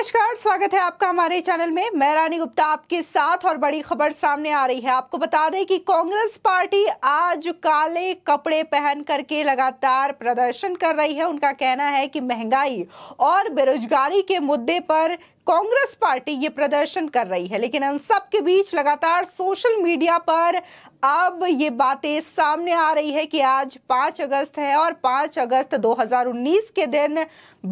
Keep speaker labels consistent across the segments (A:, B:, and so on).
A: नमस्कार स्वागत है आपका हमारे चैनल में मैं रानी गुप्ता आपके साथ और बड़ी खबर सामने आ रही है आपको बता दें कि कांग्रेस पार्टी आज काले कपड़े पहन करके लगातार प्रदर्शन कर रही है उनका कहना है कि महंगाई और बेरोजगारी के मुद्दे पर कांग्रेस पार्टी ये प्रदर्शन कर रही है लेकिन इन सब के बीच लगातार सोशल मीडिया पर अब ये बातें सामने आ रही है कि आज 5 अगस्त है और 5 अगस्त 2019 के दिन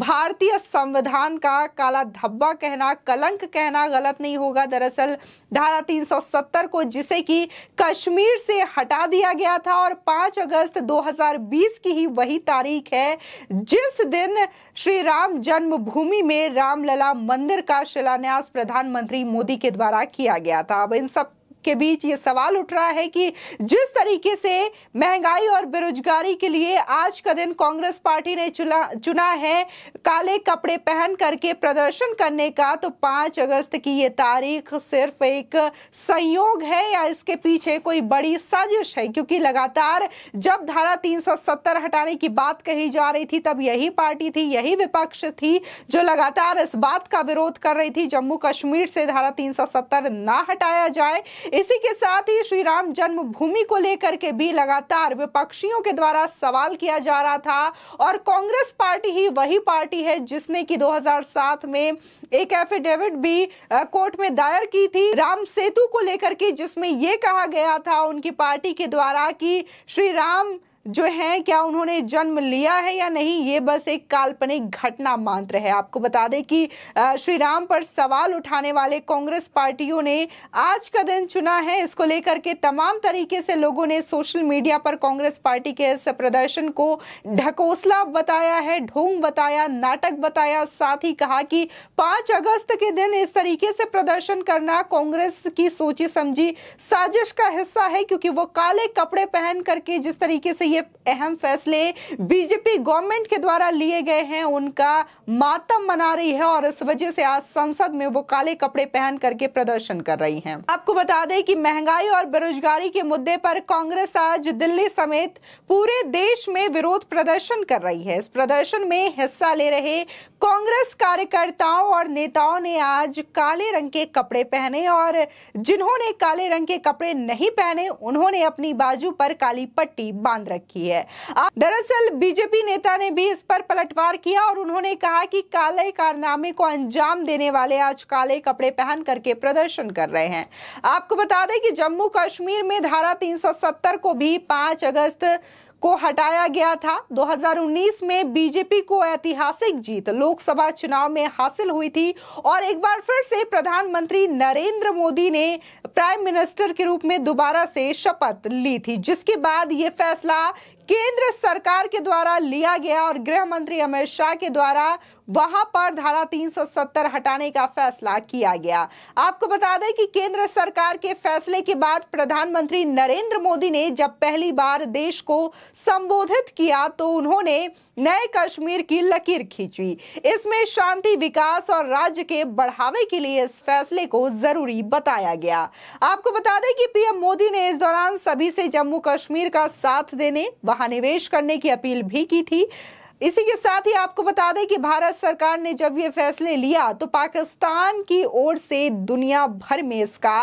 A: भारतीय संविधान का काला धब्बा कहना कलंक कहना गलत नहीं होगा दरअसल धारा 370 को जिसे कि कश्मीर से हटा दिया गया था और 5 अगस्त 2020 की ही वही तारीख है जिस दिन श्री राम जन्मभूमि में रामलला मंदिर का शिलान्यास प्रधानमंत्री मोदी के द्वारा किया गया था अब इन सब के बीच ये सवाल उठ रहा है कि जिस तरीके से महंगाई और बेरोजगारी के लिए आज का दिन कांग्रेस पार्टी ने चुना चुना है काले कपड़े पहन करके प्रदर्शन करने का तो पाँच अगस्त की ये तारीख सिर्फ एक संयोग है या इसके पीछे कोई बड़ी साजिश है क्योंकि लगातार जब धारा 370 हटाने की बात कही जा रही थी तब यही पार्टी थी यही विपक्ष थी जो लगातार इस बात का विरोध कर रही थी जम्मू कश्मीर से धारा 370 ना हटाया जाए इसी के साथ ही श्री राम जन्मभूमि को लेकर के भी लगातार विपक्षियों के द्वारा सवाल किया जा रहा था और कांग्रेस पार्टी ही वही पार्टी है जिसने कि 2007 में एक एफिडेविट भी कोर्ट में दायर की थी राम सेतु को लेकर के जिसमें यह कहा गया था उनकी पार्टी के द्वारा कि श्री राम जो है क्या उन्होंने जन्म लिया है या नहीं ये बस एक काल्पनिक घटना मात्र है आपको बता दें कि श्री राम पर सवाल उठाने वाले कांग्रेस पार्टियों ने आज का दिन चुना है इसको लेकर के तमाम तरीके से लोगों ने सोशल मीडिया पर कांग्रेस पार्टी के इस प्रदर्शन को ढकोसला बताया है ढोंग बताया नाटक बताया साथ ही कहा कि पांच अगस्त के दिन इस तरीके से प्रदर्शन करना कांग्रेस की सोची समझी साजिश का हिस्सा है क्योंकि वो काले कपड़े पहन करके जिस तरीके से ये ये अहम फैसले बीजेपी गवर्नमेंट के द्वारा लिए गए हैं उनका मातम मना रही है और इस वजह से आज संसद में वो काले कपड़े पहन करके प्रदर्शन कर रही हैं आपको बता दें कि महंगाई और बेरोजगारी के मुद्दे पर कांग्रेस आज दिल्ली समेत पूरे देश में विरोध प्रदर्शन कर रही है इस प्रदर्शन में हिस्सा ले रहे कांग्रेस कार्यकर्ताओं और नेताओं ने आज काले रंग के कपड़े पहने और जिन्होंने काले रंग के कपड़े नहीं पहने उन्होंने अपनी बाजू पर काली पट्टी बांध रखी की है दरअसल बीजेपी नेता ने भी इस पर पलटवार किया और उन्होंने कहा कि काले कारनामे को अंजाम देने वाले आज काले कपड़े पहन करके प्रदर्शन कर रहे हैं आपको बता दें कि जम्मू कश्मीर में धारा 370 को भी 5 अगस्त को हटाया गया था 2019 में बीजेपी को ऐतिहासिक जीत लोकसभा चुनाव में हासिल हुई थी और एक बार फिर से प्रधानमंत्री नरेंद्र मोदी ने प्राइम मिनिस्टर के रूप में दोबारा से शपथ ली थी जिसके बाद ये फैसला केंद्र सरकार के द्वारा लिया गया और गृह मंत्री अमित शाह के द्वारा वहां पर धारा 370 हटाने का फैसला किया गया आपको बता दें कि केंद्र सरकार के फैसले के बाद प्रधानमंत्री नरेंद्र मोदी ने जब पहली बार देश को संबोधित किया तो उन्होंने नए कश्मीर की लकीर खींची इसमें शांति विकास और राज्य के बढ़ावे के लिए इस फैसले को जरूरी बताया गया आपको बता दें कि पीएम मोदी ने इस दौरान सभी से जम्मू कश्मीर का साथ देने वहां निवेश करने की अपील भी की थी इसी के साथ ही आपको बता दें कि भारत सरकार ने जब ये फैसले लिया तो पाकिस्तान की ओर से दुनिया भर में इसका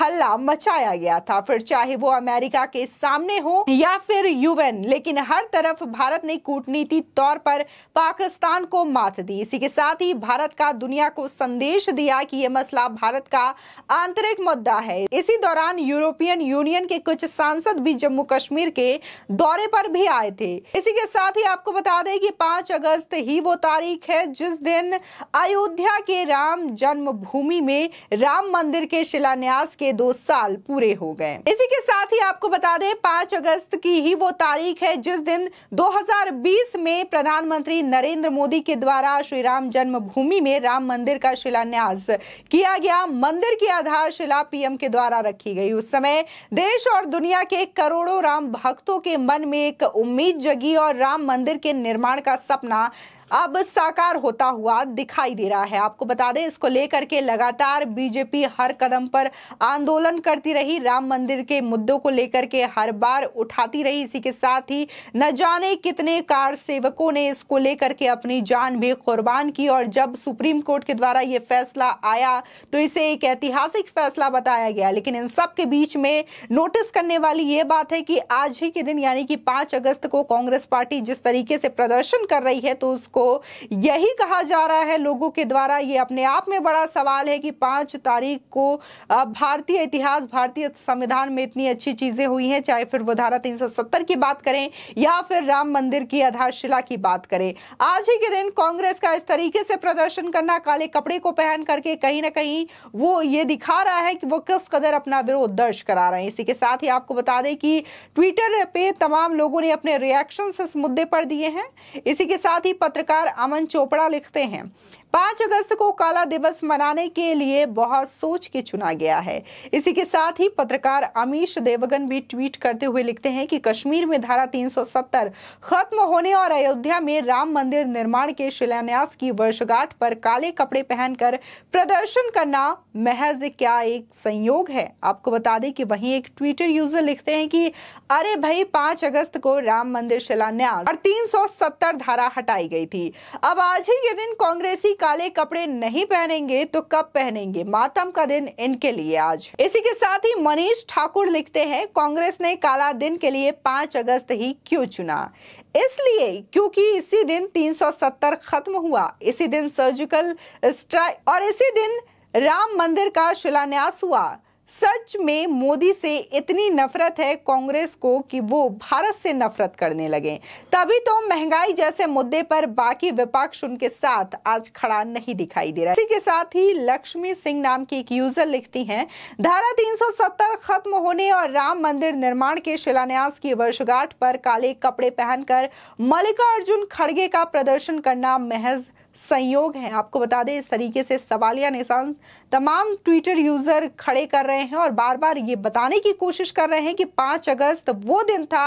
A: हल्ला मचाया गया था फिर चाहे वो अमेरिका के सामने हो या फिर यूएन लेकिन हर तरफ भारत ने कूटनीति तौर पर पाकिस्तान को मात दी इसी के साथ ही भारत का दुनिया को संदेश दिया कि ये मसला भारत का आंतरिक मुद्दा है इसी दौरान यूरोपियन यूनियन के कुछ सांसद भी जम्मू कश्मीर के दौरे पर भी आए थे इसी के साथ ही आपको बता दें है कि पाँच अगस्त ही वो तारीख है जिस दिन अयोध्या के राम जन्मभूमि में राम मंदिर के शिलान्यास के दो साल पूरे हो गए इसी के साथ ही आपको बता दें पांच अगस्त की ही वो तारीख है जिस दिन 2020 में प्रधानमंत्री नरेंद्र मोदी के द्वारा श्री राम जन्मभूमि में राम मंदिर का शिलान्यास किया गया मंदिर की आधारशिला पीएम के द्वारा रखी गई उस समय देश और दुनिया के करोड़ों राम भक्तों के मन में एक उम्मीद जगी और राम मंदिर के निर्माण निर्माण का सपना अब साकार होता हुआ दिखाई दे रहा है आपको बता दें इसको लेकर के लगातार बीजेपी हर कदम पर आंदोलन करती रही राम मंदिर के मुद्दों को लेकर के हर बार उठाती रही इसी के साथ ही न जाने कितने कार सेवकों ने इसको लेकर के अपनी जान भी कुर्बान की और जब सुप्रीम कोर्ट के द्वारा ये फैसला आया तो इसे एक ऐतिहासिक फैसला बताया गया लेकिन इन सब के बीच में नोटिस करने वाली ये बात है कि आज ही के दिन यानी कि पांच अगस्त को कांग्रेस पार्टी जिस तरीके से प्रदर्शन कर रही है तो उसको तो यही कहा जा रहा है लोगों के द्वारा ये अपने आप में बड़ा सवाल है कि पांच तारीख को भारतीय इतिहास भारतीय संविधान में इतनी अच्छी चीज़ें हुई हैं चाहे फिर वो धारा तीन की बात करें या फिर राम मंदिर की आधारशिला की बात करें आज ही के दिन कांग्रेस का इस तरीके से प्रदर्शन करना काले कपड़े को पहन करके कहीं ना कहीं वो ये दिखा रहा है कि वो किस कदर अपना विरोध दर्ज करा रहे हैं इसी के साथ ही आपको बता दें कि ट्विटर पे तमाम लोगों ने अपने रिएक्शन इस मुद्दे पर दिए हैं इसी के साथ ही पत्रकार पत्रकार अमन चोपड़ा लिखते हैं पांच अगस्त को काला दिवस मनाने के लिए बहुत सोच के चुना गया है इसी के साथ ही पत्रकार अमीश देवगन भी ट्वीट करते हुए लिखते हैं कि कश्मीर में धारा 370 खत्म होने और अयोध्या में राम मंदिर निर्माण के शिलान्यास की वर्षगांठ पर काले कपड़े पहनकर प्रदर्शन करना महज क्या एक संयोग है आपको बता दें कि वही एक ट्विटर यूजर लिखते हैं कि अरे भाई पांच अगस्त को राम मंदिर शिलान्यास और तीन धारा हटाई गई थी अब आज ही के दिन कांग्रेसी काले कपड़े नहीं पहनेंगे तो कब पहनेंगे मातम का दिन इनके लिए आज इसी के साथ ही मनीष ठाकुर लिखते हैं कांग्रेस ने काला दिन के लिए पांच अगस्त ही क्यों चुना इसलिए क्योंकि इसी दिन 370 खत्म हुआ इसी दिन सर्जिकल स्ट्राइक और इसी दिन राम मंदिर का शिलान्यास हुआ सच में मोदी से इतनी नफरत है कांग्रेस को कि वो भारत से नफरत करने लगे तभी तो महंगाई जैसे मुद्दे पर बाकी विपक्ष उनके साथ आज खड़ा नहीं दिखाई दे रहा इसी के साथ ही लक्ष्मी सिंह नाम की एक यूजर लिखती हैं धारा 370 खत्म होने और राम मंदिर निर्माण के शिलान्यास की वर्षगांठ पर काले कपड़े पहनकर मल्लिकार्जुन खड़गे का प्रदर्शन करना महज संयोग है आपको बता दें इस तरीके से सवालिया निशान तमाम ट्विटर यूज़र खड़े कर रहे हैं और बार बार ये बताने की कोशिश कर रहे हैं कि 5 अगस्त वो दिन था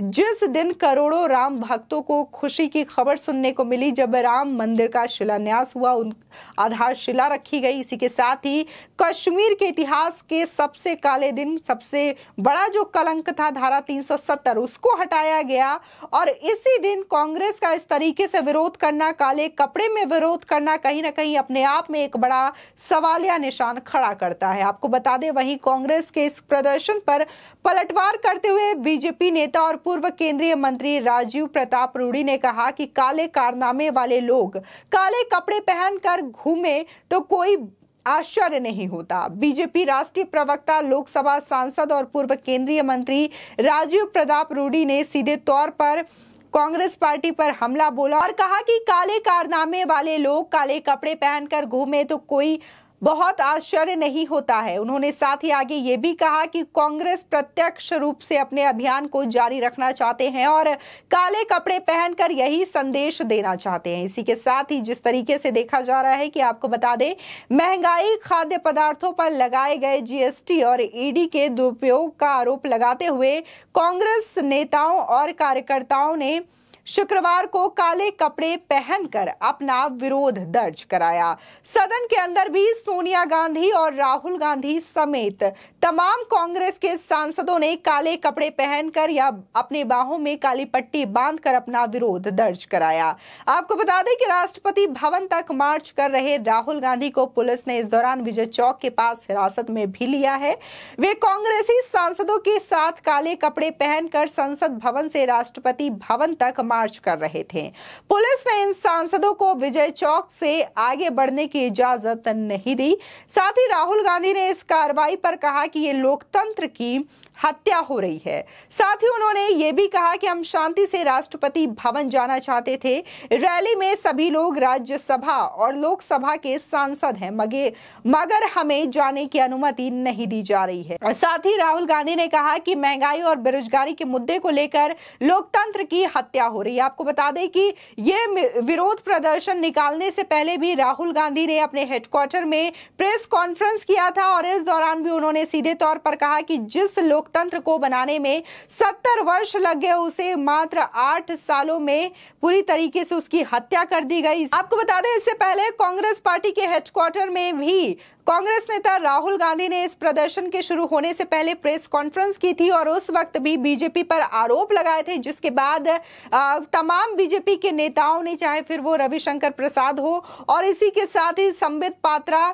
A: जिस दिन करोड़ों राम भक्तों को खुशी की खबर सुनने को मिली जब राम मंदिर का शिलान्यास हुआ उन आधारशिला रखी गई इसी के साथ ही कश्मीर के इतिहास के सबसे काले दिन सबसे बड़ा जो कलंक था धारा 370 उसको हटाया गया और इसी दिन कांग्रेस का इस तरीके से विरोध करना काले कपड़े बारे में विरोध करना कहीं ना कहीं अपने आप में एक बड़ा सवाल या निशान खड़ा करता है आपको बता दें वहीं कांग्रेस के इस प्रदर्शन पर पलटवार करते हुए बीजेपी नेता और पूर्व केंद्रीय मंत्री राजीव प्रताप रूडी ने कहा कि काले कारनामे वाले लोग काले कपड़े पहनकर घूमे तो कोई आश्चर्य नहीं होता बीजेपी राष्ट्रीय प्रवक्ता लोकसभा सांसद और पूर्व केंद्रीय मंत्री राजीव प्रताप रूडी ने सीधे तौर पर कांग्रेस पार्टी पर हमला बोला और कहा कि काले कारनामे वाले लोग काले कपड़े पहनकर घूमे तो कोई बहुत आश्चर्य नहीं होता है उन्होंने साथ ही आगे ये भी कहा कि कांग्रेस प्रत्यक्ष रूप से अपने अभियान को जारी रखना चाहते हैं और काले कपड़े पहनकर यही संदेश देना चाहते हैं इसी के साथ ही जिस तरीके से देखा जा रहा है कि आपको बता दें महंगाई खाद्य पदार्थों पर लगाए गए जीएसटी और ईडी e के दुरुपयोग का आरोप लगाते हुए कांग्रेस नेताओं और कार्यकर्ताओं ने शुक्रवार को काले कपड़े पहनकर अपना विरोध दर्ज कराया सदन के अंदर भी सोनिया गांधी और राहुल गांधी समेत तमाम कांग्रेस के सांसदों ने काले कपड़े पहनकर या अपने बाहों में काली पट्टी बांधकर अपना विरोध दर्ज कराया आपको बता दें कि राष्ट्रपति भवन तक मार्च कर रहे राहुल गांधी को पुलिस ने इस दौरान विजय चौक के पास हिरासत में भी लिया है वे कांग्रेसी सांसद साथ काले कपड़े पहनकर संसद भवन से राष्ट्रपति भवन तक मार्च कर रहे थे पुलिस ने इन सांसदों को विजय चौक से आगे बढ़ने की इजाजत नहीं दी साथ ही राहुल गांधी ने इस कार्रवाई पर कहा कि ये लोकतंत्र की हत्या हो रही है साथ ही उन्होंने ये भी कहा कि हम शांति से राष्ट्रपति भवन जाना चाहते थे रैली में सभी लोग राज्यसभा और लोकसभा के सांसद हैं मगे मगर हमें जाने की अनुमति नहीं दी जा रही है साथ ही राहुल गांधी ने कहा कि महंगाई और बेरोजगारी के मुद्दे को लेकर लोकतंत्र की हत्या हो रही है आपको बता दें कि ये विरोध प्रदर्शन निकालने से पहले भी राहुल गांधी ने अपने हेडक्वार्टर में प्रेस कॉन्फ्रेंस किया था और इस दौरान भी उन्होंने सीधे तौर पर कहा कि जिस लोक लोकतंत्र को बनाने में सत्तर वर्ष लग गए उसे मात्र आठ सालों में पूरी तरीके से उसकी हत्या कर दी गई आपको बता दें इससे पहले कांग्रेस पार्टी के हेडक्वार्टर में भी कांग्रेस नेता राहुल गांधी ने इस प्रदर्शन के शुरू होने से पहले प्रेस कॉन्फ्रेंस की थी और उस वक्त भी बीजेपी पर आरोप लगाए थे जिसके बाद तमाम बीजेपी के नेताओं ने चाहे फिर वो रविशंकर प्रसाद हो और इसी के साथ ही संबित पात्रा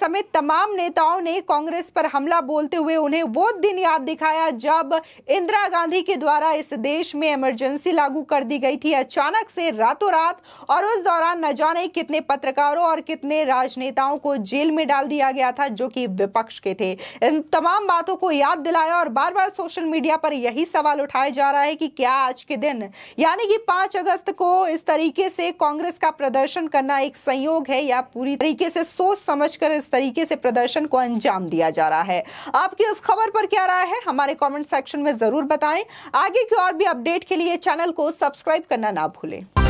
A: समेत तमाम नेताओं ने कांग्रेस पर हमला बोलते हुए उन्हें वो दिन याद दिखाया जब इंदिरा गांधी के द्वारा इस देश में इमरजेंसी लागू कर दी गई थी अचानक से रातों रात और उस दौरान न जाने कितने पत्रकारों और कितने राजनेताओं को जेल में डाल दिया गया था जो कि विपक्ष के थे इन तमाम बातों को याद दिलाया और बार बार सोशल मीडिया पर यही सवाल उठाया जा रहा है कि क्या आज के दिन यानी कि पांच अगस्त को इस तरीके से कांग्रेस का प्रदर्शन करना एक संयोग है या पूरी तरीके से सोच समझ इस तरीके से प्रदर्शन को अंजाम दिया जा रहा है आपकी इस खबर पर क्या राय है हमारे कॉमेंट सेक्शन में जरूर बताएं आगे की और भी अपडेट के लिए चैनल को सब्सक्राइब करना ना भूलें